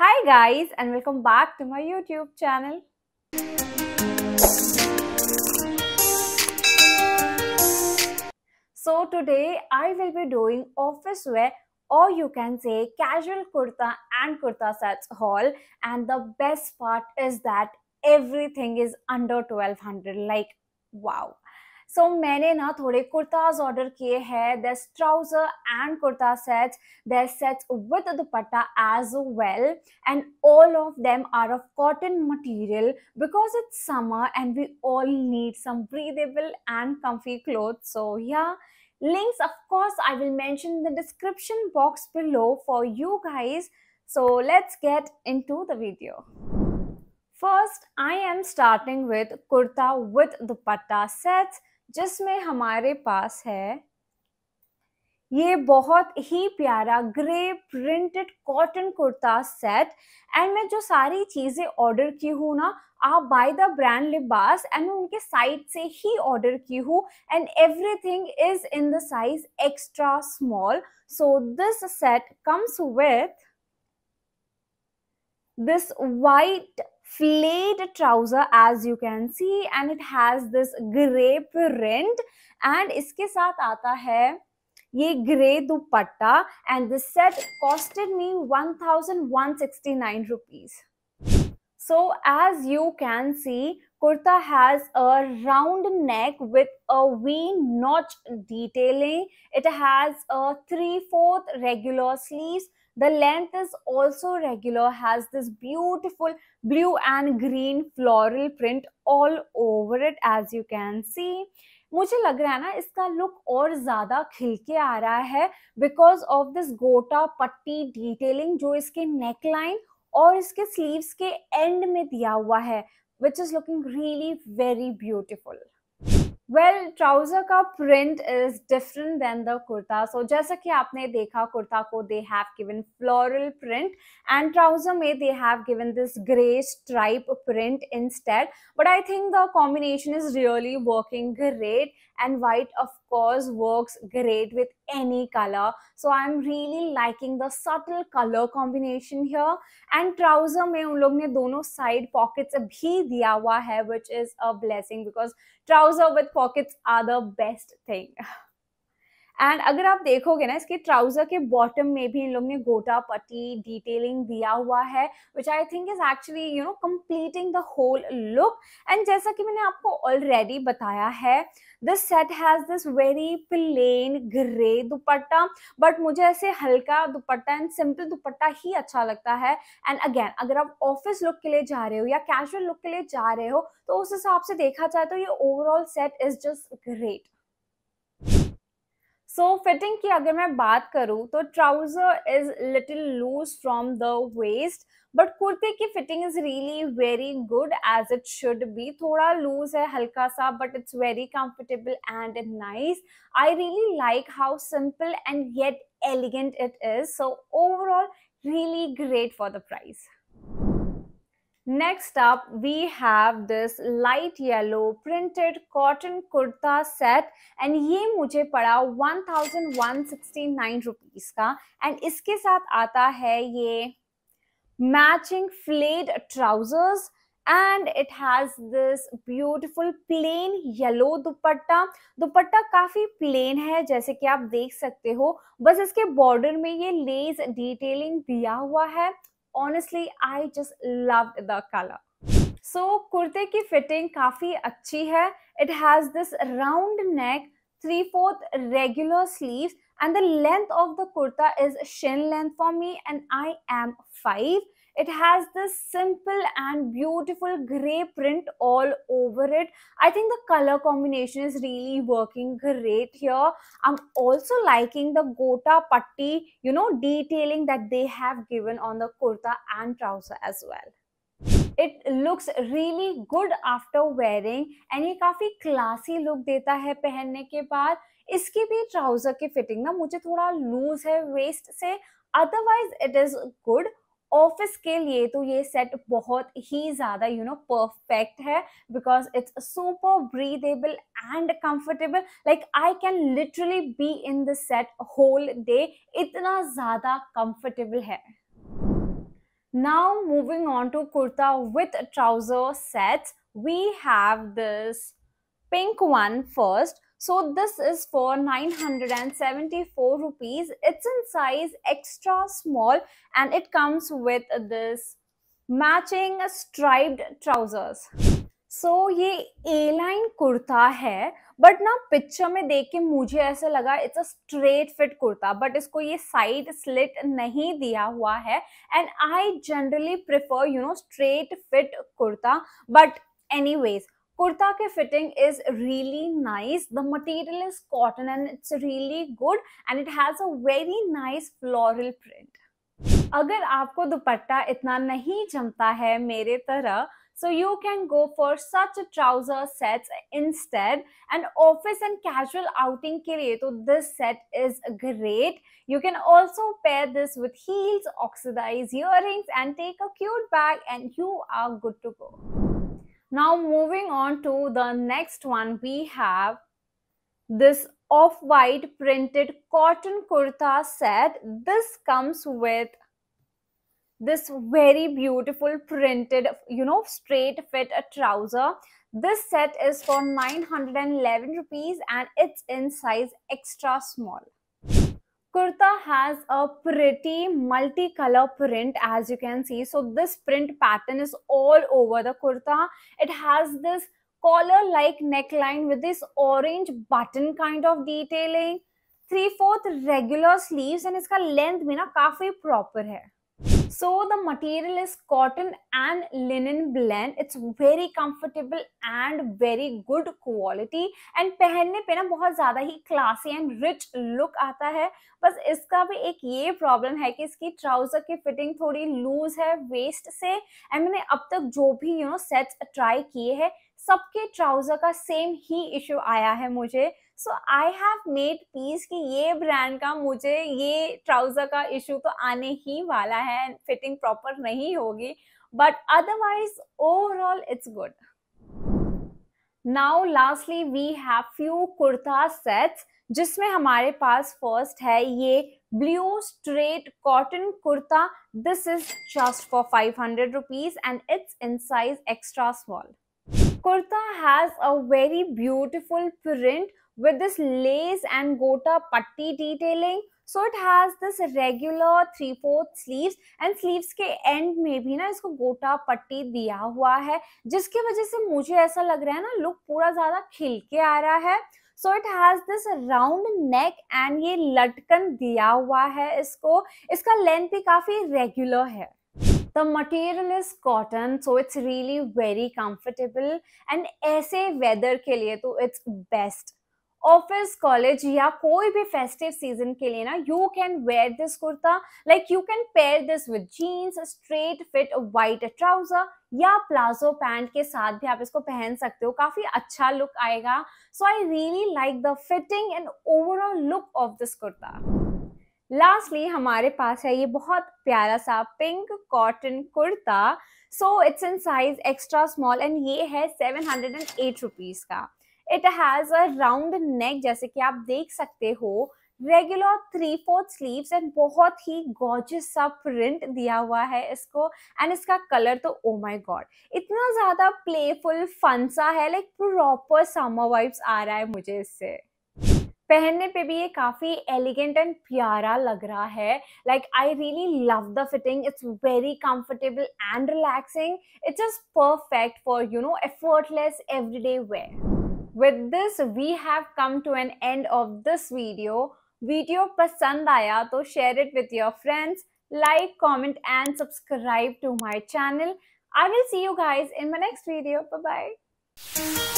Hi guys and welcome back to my YouTube channel. So today I will be doing office wear or you can say casual kurta and kurta sets haul and the best part is that everything is under 1200 like wow so so, मैंने ना थोड़े kurtas order किए हैं this trouser and kurta sets this sets with dupatta as well and all of them are of cotton material because it's summer and we all need some breathable and comfy clothes so yeah links of course i will mention the description box below for you guys so let's get into the video first i am starting with kurta with dupatta sets जिसमें हमारे पास है ये बहुत ही प्यारा grey printed cotton kurta set and मैं जो सारी चीज़ें ऑर्डर की हूँ ना आप by the brand Libas and मैं उनके साइट से ही ऑर्डर की हूँ and everything is in the size extra small so this set comes with this white flayed trouser as you can see and it has this grey print and इसके साथ hai. है grey dupatta. And this set costed me 1169 rupees so as you can see kurta has a round neck with a v notch detailing it has a 3/4 regular sleeves The length is also regular, has this beautiful blue and green floral print all over it as you can see. मुझे लग रहा है ना इसका look और ज़्यादा खिलके आ रहा है बिकॉज ऑफ दिस गोटा पट्टी डिटेलिंग जो इसके नेक लाइन और इसके स्लीव्स के एंड में दिया हुआ है which is looking really very beautiful well trouser का print is different than the kurta so जैसा कि आपने देखा कुर्ता को they have given floral print and trouser में they have given this grey stripe print instead but i think the combination is really working great and white of course works great with any color so i'm really liking the subtle color combination here and trouser mein un log ne dono side pockets bhi diya hua hai which is a blessing because trouser with pockets are the best thing and अगर आप देखोगे ना इसके trouser के bottom में भी इन लोग ने गोटा पट्टी डिटेलिंग दिया हुआ है which I think is actually you know completing the whole look and जैसा कि मैंने आपको ऑलरेडी बताया है this set has this very plain grey dupatta but मुझे ऐसे हल्का दुपट्टा एंड सिंपल दुपट्टा ही अच्छा लगता है एंड अगेन अगर आप ऑफिस लुक के लिए जा रहे हो या कैजुअल लुक के लिए जा रहे हो तो उस हिसाब से देखा जाए तो ये overall set is just great so so, fitting की अगर मैं बात करूँ तो trouser is little loose from the waist but कुर्ते की fitting is really very good as it should be थोड़ा लूज है हल्का सा but it's very comfortable and nice I really like how simple and yet elegant it is so overall really great for the price Next up, we have this light yellow printed cotton kurta set and ये मुझे पड़ा 1169 rupees का and इसके साथ आता है ये matching flayed trousers and it has this beautiful plain yellow दुपट्टा दुपट्टा काफ़ी plain है जैसे कि आप देख सकते हो बस इसके border में ये lace detailing दिया हुआ है honestly I just loved the color. So kurte ki fitting kafi achhi है. It has this round neck, three fourth regular sleeves and the length of the kurta is shin length for me and I am 5 it has this simple and beautiful grey print all over it. I think the color combination is really working great here. I'm also liking the gota patti, you know, detailing that they have given on the kurta and trouser as well. it looks really good after wearing and ये काफ़ी classy look देता है पहनने के बाद इसकी भी trouser की फिटिंग ना मुझे थोड़ा लूज है वेस्ट से अदरवाइज इट ऑफिस के लिए तो ये सेट बहुत ही ज़्यादा यू नो परफेक्ट है because it's super breathable and comfortable like I can literally be in the set whole day इतना ज़्यादा कंफर्टेबल है now moving on to kurta with trouser set we have this pink one first So this is for 974 rupees. It's in size extra small and it comes with this matching striped trousers. So so, ये ए line kurta है but ना picture में देख के मुझे ऐसे लगा it's a straight fit kurta but इसको ये साइड स्लिट नहीं दिया हुआ है and I generally prefer you know straight fit kurta but anyways kurta ke fitting is really nice the material is cotton and it's really good and it has a very nice floral print अगर आपको दुपट्टा इतना नहीं जमता है मेरे तरह so you can go for such trouser sets instead and office and casual outing ke liye to this set is great you can also pair this with heels oxidized earrings and take a cute bag and you are good to go now moving on to the next one, we have this off-white printed cotton kurta set. This comes with this very beautiful printed, you know, straight fit trouser. This set is for 911 rupees and it's in size extra small kurta has a pretty multicolor print as you can see so this print pattern is all over the kurta it has this collar like neckline with this orange button kind of detailing Three-fourth regular sleeves, and its इसका length is ना काफी So the material is cotton and linen blend. It's very comfortable and very good quality. And पहनने पे ना बहुत ज़्यादा ही classy and rich look आता है बस इसका भी एक ये problem है कि इसकी trouser की fitting थोड़ी loose है waist से and मैंने अब तक जो भी you know sets try किए हैं सबके ट्राउजर का सेम ही इशू आया है मुझे so I have made peace कि ये ब्रांड का मुझे ये ट्राउजर का इशू तो आने ही वाला है फिटिंग प्रॉपर नहीं होगी but otherwise overall it's good now lastly we have few kurta sets जिसमें हमारे पास फर्स्ट है ये blue straight cotton kurta this is just for five hundred rupees and it's in size extra small kurta has a very beautiful print with this lace and gota patti detailing so it has this regular three fourth sleeves and sleeves के end में भी ना इसको गोटा पट्टी दिया हुआ है जिसकी वजह से मुझे ऐसा लग रहा है ना लुक पूरा ज़्यादा खिल के आ रहा है so it has this round neck and ये लटकन दिया हुआ है इसको इसका लेंथ भी काफ़ी रेगुलर है the material is cotton so it's really very comfortable and ऐसे weather के लिए तो it's best ऑफिस कॉलेज या कोई भी फेस्टिव सीजन के लिए ना you can wear this kurta like you can pair this with jeans straight fit white trouser या प्लाजो पैंट के साथ भी आप इसको पहन सकते हो काफी अच्छा लुक आएगा so I really like the fitting and overall look of this kurta lastly हमारे पास है ये बहुत प्यारा सा pink cotton kurta so it's in size extra small and ये है seven hundred and eight rupees का it has a round neck जैसे कि आप देख सकते हो regular three fourth sleeves and बहुत ही गॉर्जियस सा प्रिंट दिया हुआ है इसको एंड इसका कलर तो ओ माय गॉड इतना ज्यादा प्लेफुल फन सा है लाइक प्रॉपर समर वाइब्स आ रहा है मुझे इससे पहनने पे भी ये काफी एलिगेंट एंड प्यारा लग रहा है like I really love the fitting it's very comfortable and relaxing it's just perfect for you know effortless everyday wear with this we have come to an end of this video video पसंद आया तो share it with your friends like comment and subscribe to my channel I will see you guys in my next video bye